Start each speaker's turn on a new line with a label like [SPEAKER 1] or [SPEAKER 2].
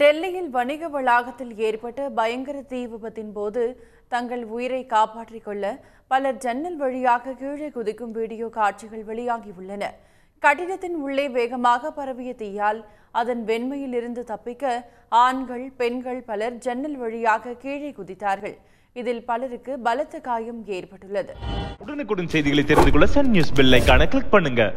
[SPEAKER 1] டெல்லியில் வணிக வளாகத்தில் ஏற்பட்ட பயங்கர தீ விபத்தின் போது தங்கள் உயிரை காப்பாற்றிக் கொள்ள பலர் ஜன்னல் வழியாக கீழே குதிக்கும் வீடியோ காட்சிகள் வெளியாகியுள்ளன கட்டிடத்தின் உள்ளே வேகமாக பரவிய தீயால் அதன் வெண்மையில் இருந்து தப்பிக்க ஆண்கள் பெண்கள் பலர் ஜன்னல் வழியாக கீழே குதித்தார்கள் இதில் பலருக்கு பலத்த காயம் ஏற்பட்டுள்ளது
[SPEAKER 2] உடனுக்குடன் செய்திகளை தெரிந்து கொள்ள சன் நியூஸ் கிளிக் பண்ணுங்க